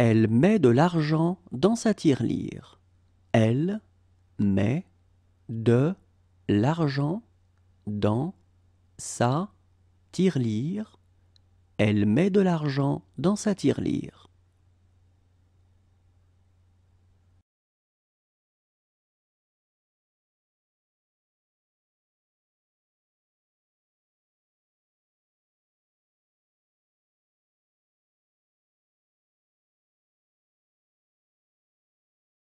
Elle met de l'argent dans sa tirelire. Elle met de l'argent dans sa tirelire. Elle met de l'argent dans sa tirelire.